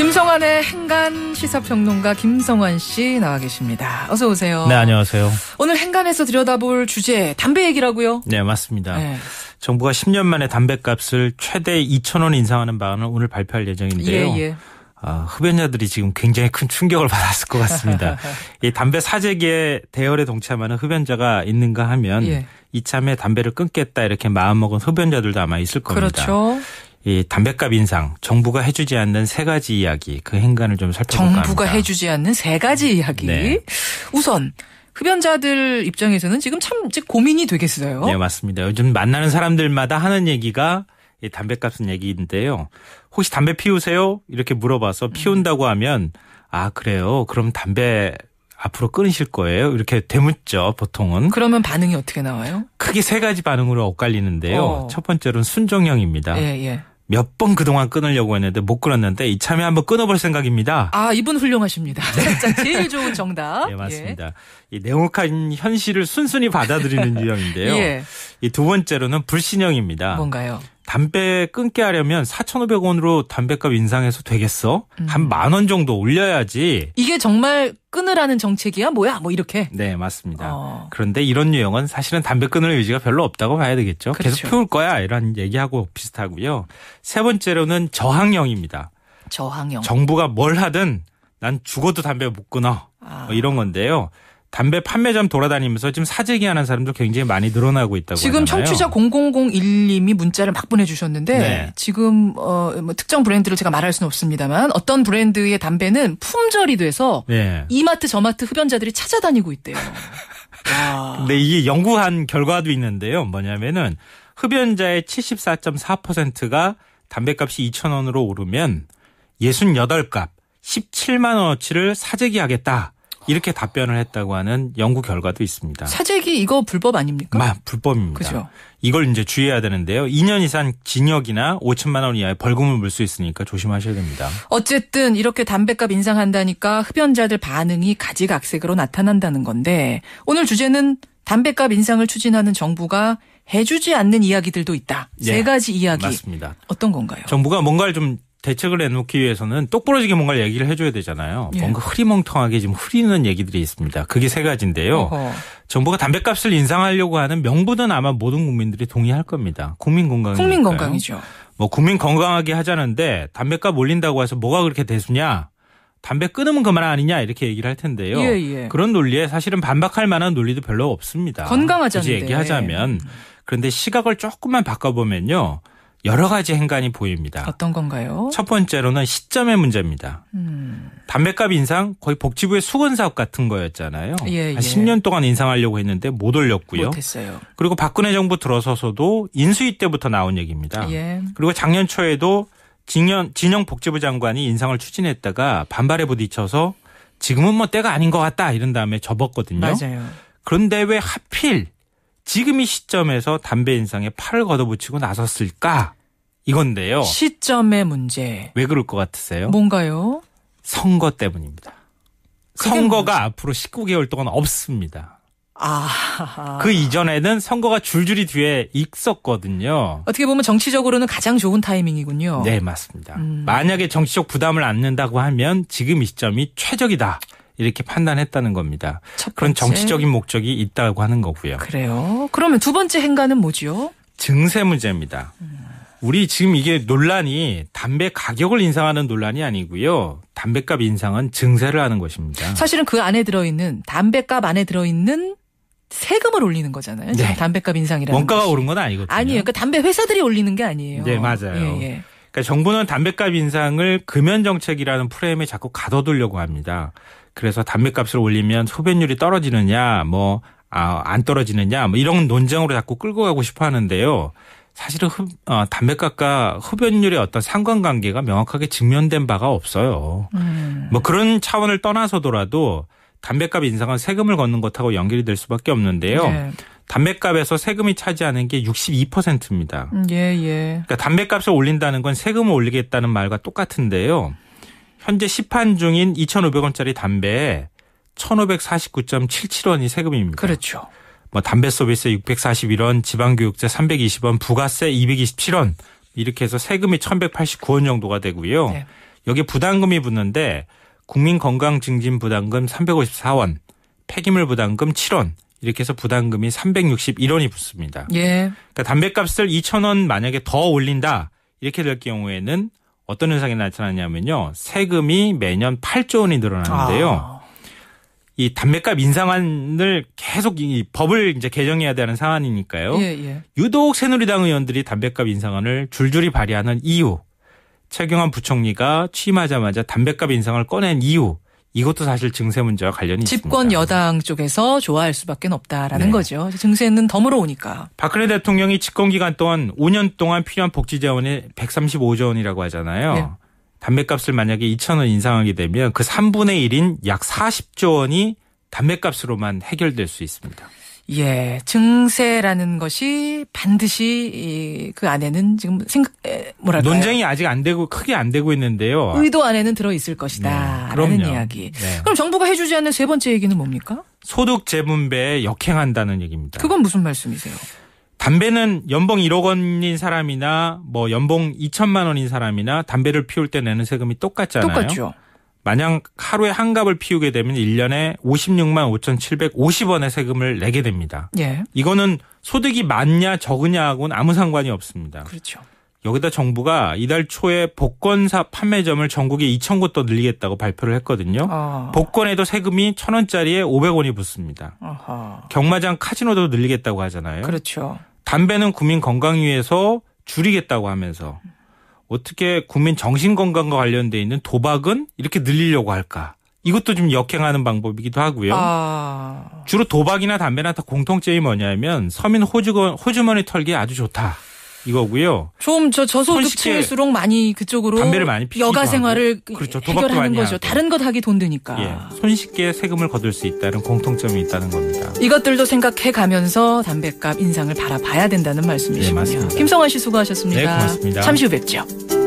김성환의 행간 시사평론가 김성환 씨 나와 계십니다. 어서 오세요. 네, 안녕하세요. 오늘 행간에서 들여다볼 주제 담배 얘기라고요? 네, 맞습니다. 네. 정부가 10년 만에 담배값을 최대 2천원 인상하는 방안을 오늘 발표할 예정인데요. 예, 예. 아, 흡연자들이 지금 굉장히 큰 충격을 받았을 것 같습니다. 이 담배 사재기에 대열에 동참하는 흡연자가 있는가 하면 예. 이참에 담배를 끊겠다 이렇게 마음먹은 흡연자들도 아마 있을 겁니다. 그렇죠. 이 담배값 인상, 정부가 해주지 않는 세 가지 이야기 그 행간을 좀 살펴볼까 합니다. 정부가 해주지 않는 세 가지 이야기. 네. 우선 흡연자들 입장에서는 지금 참 고민이 되겠어요. 네, 맞습니다. 요즘 만나는 사람들마다 하는 얘기가 이 담배값은 얘기인데요. 혹시 담배 피우세요? 이렇게 물어봐서 피운다고 하면 아 그래요. 그럼 담배 앞으로 끊으실 거예요. 이렇게 되묻죠, 보통은. 그러면 반응이 어떻게 나와요? 크게 세 가지 반응으로 엇갈리는데요. 어. 첫 번째로는 순종형입니다. 예, 예. 몇번 그동안 끊으려고 했는데 못 끊었는데 이참에 한번 끊어볼 생각입니다. 아, 이분 훌륭하십니다. 네. 진 제일 좋은 정답. 네, 맞습니다. 예. 이 냉혹한 현실을 순순히 받아들이는 유형인데요. 예. 이두 번째로는 불신형입니다. 뭔가요? 담배 끊게 하려면 4,500원으로 담배값 인상해서 되겠어? 음. 한만 원 정도 올려야지. 이게 정말 끊으라는 정책이야? 뭐야? 뭐 이렇게. 네, 맞습니다. 어. 그런데 이런 유형은 사실은 담배 끊을 의지가 별로 없다고 봐야 되겠죠. 그렇죠. 계속 피울 거야. 이런 얘기하고 비슷하고요. 세 번째로는 저항형입니다. 저항형. 정부가 뭘 하든 난 죽어도 담배 못 끊어. 뭐 아. 뭐 이런 건데요. 담배 판매점 돌아다니면서 지금 사재기하는 사람도 굉장히 많이 늘어나고 있다고 지금 하잖아요. 청취자 0001님이 문자를 막 보내주셨는데 네. 지금 어, 뭐 특정 브랜드를 제가 말할 수는 없습니다만 어떤 브랜드의 담배는 품절이 돼서 네. 이마트 저마트 흡연자들이 찾아다니고 있대요. 근데 이게 연구한 결과도 있는데요. 뭐냐면은 흡연자의 74.4%가 담배값이 2,000원으로 오르면 68값 17만 원어치를 사재기하겠다. 이렇게 답변을 했다고 하는 연구 결과도 있습니다. 사재기 이거 불법 아닙니까? 마, 불법입니다. 그죠. 렇 이걸 이제 주의해야 되는데요. 2년 이상 징역이나 5천만 원 이하의 벌금을 물 수 있으니까 조심하셔야 됩니다. 어쨌든 이렇게 담배값 인상한다니까 흡연자들 반응이 가지각색으로 나타난다는 건데 오늘 주제는 담배값 인상을 추진하는 정부가 해주지 않는 이야기들도 있다. 네, 세 예, 가지 이야기. 맞습니다. 어떤 건가요? 정부가 뭔가를 좀 대책을 내놓기 위해서는 똑부러지게 뭔가를 얘기를 해줘야 되잖아요. 예. 뭔가 흐리멍텅하게 지금 흐리는 얘기들이 있습니다. 그게 세 가지인데요. 어허. 정부가 담배값을 인상하려고 하는 명분은 아마 모든 국민들이 동의할 겁니다. 국민 건강. 국민 건강이죠. 뭐 국민 건강하게 하자는데 담배값 올린다고 해서 뭐가 그렇게 대수냐? 담배 끊으면 그만 아니냐 이렇게 얘기를 할 텐데요. 예, 예. 그런 논리에 사실은 반박할 만한 논리도 별로 없습니다. 건강하자는데. 굳이 얘기하자면 그런데 시각을 조금만 바꿔보면요. 여러 가지 행간이 보입니다. 어떤 건가요? 첫 번째로는 시점의 문제입니다. 음. 담배값 인상 거의 복지부의 수건 사업 같은 거였잖아요. 예, 예. 한 10년 동안 인상하려고 했는데 못 올렸고요. 못했어요. 그리고 박근혜 정부 들어서서도 인수위 때부터 나온 얘기입니다. 예. 그리고 작년 초에도 진영, 진영 복지부 장관이 인상을 추진했다가 반발에 부딪혀서 지금은 뭐 때가 아닌 것 같다 이런 다음에 접었거든요. 맞아요. 그런데 왜 하필 지금 이 시점에서 담배 인상에 팔을 걷어붙이고 나섰을까? 이건데요. 시점의 문제. 왜 그럴 것 같으세요? 뭔가요? 선거 때문입니다. 선거가 앞으로 19개월 동안 없습니다. 아. 그 이전에는 선거가 줄줄이 뒤에 있었거든요. 어떻게 보면 정치적으로는 가장 좋은 타이밍이군요. 네, 맞습니다. 음. 만약에 정치적 부담을 안는다고 하면 지금 이 시점이 최적이다. 이렇게 판단했다는 겁니다. 그런 정치적인 목적이 있다고 하는 거고요. 그래요. 그러면 두 번째 행간은 뭐지요? 증세 문제입니다. 우리 지금 이게 논란이 담배 가격을 인상하는 논란이 아니고요. 담배값 인상은 증세를 하는 것입니다. 사실은 그 안에 들어있는 담배값 안에 들어있는 세금을 올리는 거잖아요. 네. 담배값 인상이라는 원가가 것이. 오른 건 아니거든요. 아니에요. 그러니까 담배 회사들이 올리는 게 아니에요. 네, 맞아요. 예, 예. 그러니까 정부는 담배값 인상을 금연 정책이라는 프레임에 자꾸 가둬두려고 합니다. 그래서 담배값을 올리면 소변율이 떨어지느냐 뭐 아, 안 떨어지느냐 뭐 이런 논쟁으로 자꾸 끌고 가고 싶어 하는데요. 사실은 흡, 어, 담배값과 흡연율의 어떤 상관관계가 명확하게 증명된 바가 없어요. 음. 뭐 그런 차원을 떠나서더라도 담배값 인상은 세금을 걷는 것하고 연결이 될 수밖에 없는데요. 네. 담배값에서 세금이 차지하는 게 62%입니다. 음, 예, 예. 그러니까 담배값을 올린다는 건 세금을 올리겠다는 말과 똑같은데요. 현재 시판 중인 2,500원짜리 담배 1,549.77원이 세금입니다. 그렇죠. 뭐 담배 서비스 641원, 지방교육세 320원, 부가세 227원 이렇게 해서 세금이 1,189원 정도가 되고요. 네. 여기에 부담금이 붙는데 국민건강증진부담금 354원, 폐기물 부담금 7원 이렇게 해서 부담금이 361원이 붙습니다. 예. 그러니까 담배값을 2,000원 만약에 더 올린다 이렇게 될 경우에는 어떤 현상이 나타나냐면요. 세금이 매년 8조 원이 늘어나는데요. 아. 이 담배값 인상안을 계속 이 법을 이제 개정해야 되는 상황이니까요 예, 예. 유독 새누리당 의원들이 담배값 인상안을 줄줄이 발의하는 이유, 최경환 부총리가 취임하자마자 담배값 인상을 꺼낸 이유, 이것도 사실 증세 문제와 관련이 집권 있습니다. 집권 여당 쪽에서 좋아할 수밖에 없다라는 네. 거죠. 증세는 덤으로 오니까. 박근혜 대통령이 집권 기간 동안 5년 동안 필요한 복지 재원이 135조 원이라고 하잖아요. 네. 담배값을 만약에 2천 원 인상하게 되면 그 3분의 1인 약 40조 원이 담배값으로만 해결될 수 있습니다. 예, 증세라는 것이 반드시 그 안에는 지금 생각 뭐랄까 논쟁이 아직 안 되고 크게 안 되고 있는데요. 의도 안에는 들어 있을 것이다라는 네, 이야기. 네. 그럼 정부가 해주지 않는 세 번째 얘기는 뭡니까? 소득 재분배에 역행한다는 얘기입니다. 그건 무슨 말씀이세요? 담배는 연봉 1억 원인 사람이나 뭐 연봉 2천만 원인 사람이나 담배를 피울 때 내는 세금이 똑같잖아요. 똑같죠. 만약 하루에 한 갑을 피우게 되면 1년에 56만 5,750원의 세금을 내게 됩니다. 예. 이거는 소득이 많냐 적으냐하고는 아무 상관이 없습니다. 그렇죠. 여기다 정부가 이달 초에 복권사 판매점을 전국에 2,000곳 더 늘리겠다고 발표를 했거든요. 아. 복권에도 세금이 1,000원짜리에 500원이 붙습니다. 아하. 경마장 카지노도 늘리겠다고 하잖아요. 그렇죠. 담배는 국민 건강 위에서 줄이겠다고 하면서 어떻게 국민 정신건강과 관련돼 있는 도박은 이렇게 늘리려고 할까? 이것도 좀 역행하는 방법이기도 하고요. 아... 주로 도박이나 담배나 다 공통점이 뭐냐면 서민 호주머니 털기에 아주 좋다. 이거고요. 좀저 저소득층일수록 많이 그쪽으로 담배를 많이 피고 여가 생활을 하고. 그렇죠. 도박도 많 거죠. 하고. 다른 것 하기 돈 드니까. 예. 손쉽게 세금을 거둘 수 있다는 공통점이 있다는 겁니다. 이것들도 생각해 가면서 담배값 인상을 바라봐야 된다는 말씀이시군요. 네, 김성환 씨 수고하셨습니다. 네, 고맙습니다. 잠시 후 뵙죠.